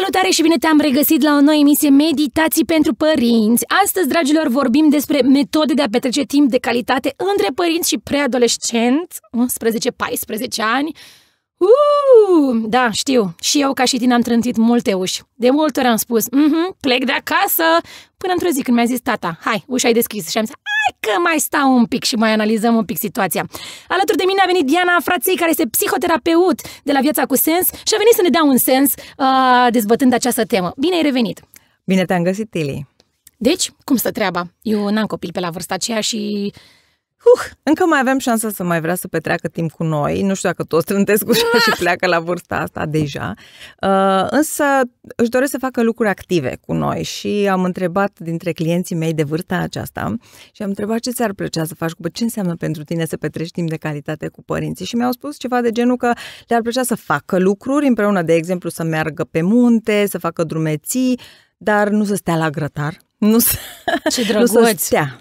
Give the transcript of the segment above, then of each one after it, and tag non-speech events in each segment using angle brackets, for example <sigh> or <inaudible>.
Salutare și bine te-am regăsit la o nouă emisie Meditații pentru părinți. Astăzi, dragilor, vorbim despre metode de a petrece timp de calitate între părinți și preadolescenți, 11-14 ani. Uuu, da, știu, și eu ca și tine am trântit multe uși. De multe ori am spus, mm -hmm, plec de acasă, până într-o zi când mi-a zis tata, hai, ușa ai deschis. Și am zis, hai că mai stau un pic și mai analizăm un pic situația. Alături de mine a venit Diana Fraței, care este psihoterapeut de la Viața cu Sens și a venit să ne dea un sens uh, dezbătând această temă. Bine ai revenit! Bine te-am găsit, Tili! Deci, cum stă treaba? Eu n-am copil pe la vârsta aceea și Uh, încă mai avem șansa să mai vrea să petreacă timp cu noi. Nu știu dacă toți trântesc ușa și pleacă la vârsta asta deja. Uh, însă își doresc să facă lucruri active cu noi și am întrebat dintre clienții mei de vârsta aceasta și am întrebat ce ți-ar plăcea să faci cu ce înseamnă pentru tine să petreci timp de calitate cu părinții și mi-au spus ceva de genul că le-ar plăcea să facă lucruri împreună, de exemplu să meargă pe munte, să facă drumeții, dar nu să stea la grătar nu să, Ce drăguț! Nu să stea.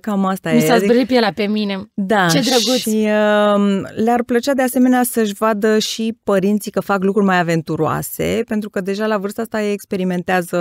Cam asta Mi e. Mi s-a zbărit pielea pe mine. Da. Ce drăguț! Și um, uh, le-ar plăcea de asemenea să-și vadă și părinții că fac lucruri mai aventuroase, pentru că deja la vârsta asta ei experimentează,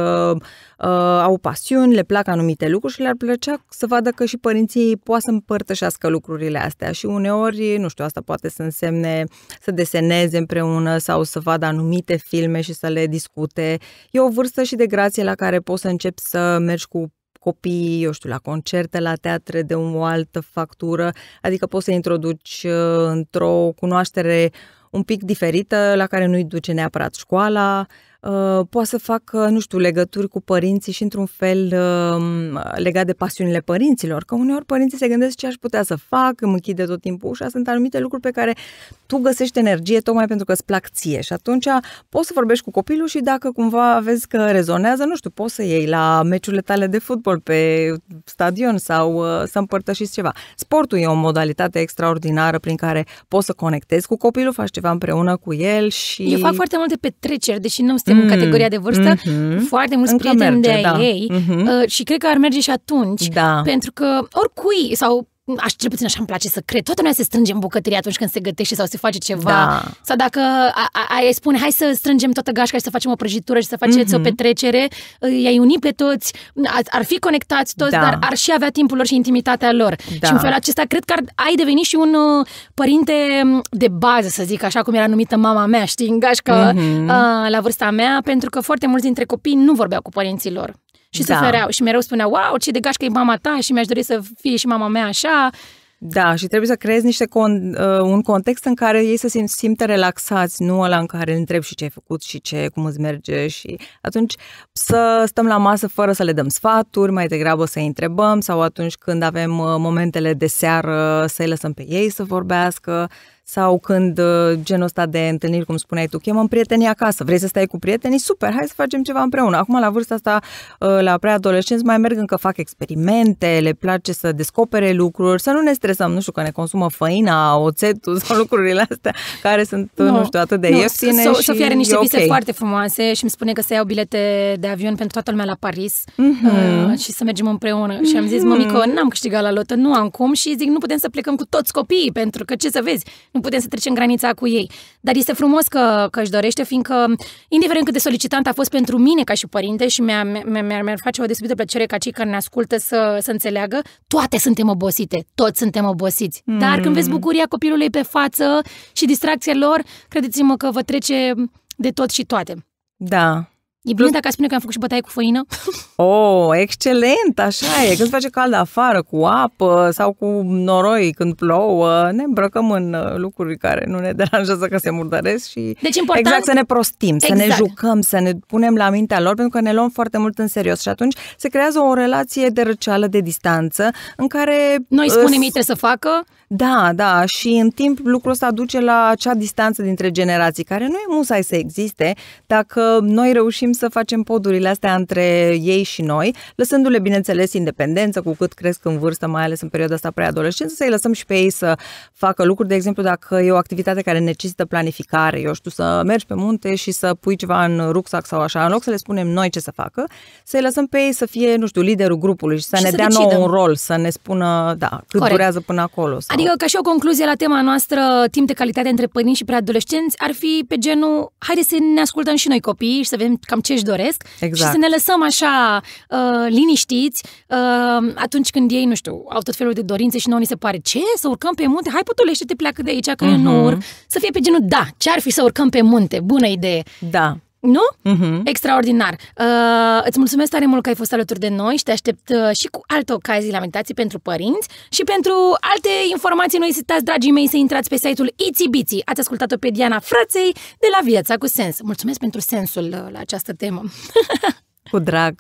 uh, au pasiuni, le plac anumite lucruri și le-ar plăcea să vadă că și părinții poate să împărtășească lucrurile astea. Și uneori, nu știu, asta poate să însemne să deseneze împreună sau să vadă anumite filme și să le discute. E o vârstă și de grație la care poți să începi să mergi cu copiii, eu știu, la concerte, la teatre de o altă factură, adică poți să introduci uh, într-o cunoaștere un pic diferită, la care nu-i duce neapărat școala, Uh, poate să facă, nu știu, legături cu părinții și într-un fel um, legat de pasiunile părinților. Că uneori părinții se gândesc ce aș putea să fac, îmi închide tot timpul ușa, sunt anumite lucruri pe care tu găsești energie tocmai pentru că îți plac ție și atunci poți să vorbești cu copilul și dacă cumva vezi că rezonează, nu știu, poți să iei la meciurile tale de fotbal pe stadion sau uh, să împărtășiți ceva. Sportul e o modalitate extraordinară prin care poți să conectezi cu copilul, faci ceva împreună cu el și... Eu fac foarte multe petreceri, deși nu sunt suntem mm. în categoria de vârstă, mm-hmm. foarte mulți Încă prieteni merge, de da. ei mm-hmm. uh, și cred că ar merge și atunci, da. pentru că oricui sau aș, cel puțin așa îmi place să cred, toată lumea se strânge în bucătărie atunci când se gătește sau se face ceva. Da. Sau dacă ai spune, hai să strângem toată gașca și să facem o prăjitură și să faceți mm-hmm. o mhm. petrecere, i-ai uni pe toți, ar fi conectați toți, da. dar ar și avea timpul lor și intimitatea lor. Da. Și în da. felul acesta, cred că ar, ai devenit și un uh, părinte de bază, să zic, așa cum era numită mama mea, știi, în gașcă mm-hmm. la vârsta mea, pentru că foarte mulți dintre copii nu vorbeau cu părinții lor. Și da. sufereau și mereu spuneau, wow, ce de gașcă e mama ta și mi-aș dori să fie și mama mea așa. Da, și trebuie să creezi niște con, uh, un context în care ei să se simte relaxați, nu ăla în care îl întrebi și ce ai făcut și ce, cum îți merge și atunci să stăm la masă fără să le dăm sfaturi, mai degrabă să-i întrebăm sau atunci când avem uh, momentele de seară să-i lăsăm pe ei să vorbească, sau când uh, genul ăsta de întâlniri, cum spuneai tu, chemăm prietenii acasă, vrei să stai cu prietenii? Super, hai să facem ceva împreună. Acum, la vârsta asta, uh, la preadolescenți, mai merg încă fac experimente, le place să descopere lucruri, să nu ne stresăm, nu știu, că ne consumă făina, oțetul sau lucrurile astea care sunt, uh, nu, nu știu, atât de no, ieftine so, și Sofia are niște vise okay. foarte frumoase și îmi spune că să iau bilete de avion pentru toată lumea la Paris mm-hmm. uh, mhm. și să mergem împreună. Mm-hmm. Și am zis, mămică, mhm. n-am câștigat la lotă, nu am cum și zic, nu putem să plecăm cu toți copiii pentru că ce să vezi, nu putem să trecem granița cu ei. Dar este frumos că, că își dorește, fiindcă, indiferent cât de solicitant a fost pentru mine ca și părinte și mi-ar mi-a, mi-a, mi face o desubită plăcere ca cei care ne ascultă să, să înțeleagă, toate suntem obosite, toți suntem obosiți. Mm. Dar când vezi bucuria copilului pe față și distracția lor, credeți-mă că vă trece de tot și toate. Da, E bine dacă spune că am făcut și bătaie cu făină? <laughs> Oh, excelent, așa e. Când se face cald afară, cu apă sau cu noroi când plouă, ne îmbrăcăm în uh, lucruri care nu ne <laughs> deranjează că se murdăresc și deci important... exact să ne prostim, exact. să ne exact. jucăm, să ne punem la mintea lor, pentru că ne luăm foarte mult în serios și atunci se creează o relație de răceală, de distanță, în care... Noi uh, spunem îs... ei trebuie să facă, da, da, și în timp lucrul ăsta duce la acea distanță dintre generații, care nu e musai să existe dacă noi reușim să facem podurile astea între ei și noi, lăsându-le, bineînțeles, independență cu cât cresc în vârstă, mai ales în perioada asta preadolescență, să-i lăsăm și pe ei să facă lucruri. De exemplu, dacă e o activitate care necesită planificare, eu știu, să mergi pe munte și să pui ceva în rucsac sau așa, în loc să le spunem noi ce să facă, să-i lăsăm pe ei să fie, nu știu, liderul grupului și să și ne să dea nou un rol, să ne spună, da, cât Corect. durează până acolo. Sau... Adică, ca și o concluzie la tema noastră, timp de calitate între părinți și preadolescenți, ar fi pe genul, haide să ne ascultăm și noi copiii și să vedem cam ce își doresc exact. și să exact. ne lăsăm așa uh, liniștiți uh, atunci când ei, nu știu, au tot felul de dorințe și nouă ni se pare, ce, să urcăm pe munte? Hai, putulește, te pleacă de aici, că uh-huh. eu nu urc. Mhm. Să fie pe genul, da, ce-ar fi să urcăm pe munte? Bună idee! Da. Nu? Uh-huh. Extraordinar. Uh, îți mulțumesc tare mult că ai fost alături de noi și te aștept uh, și cu alte ocazii la meditații pentru părinți și pentru alte informații. noi ezitați, dragii mei, să intrați pe site-ul Itibiții. Ați ascultat-o pe Diana Frăței de la Viața cu Sens. Mulțumesc pentru sensul uh, la această temă. <laughs> cu drag.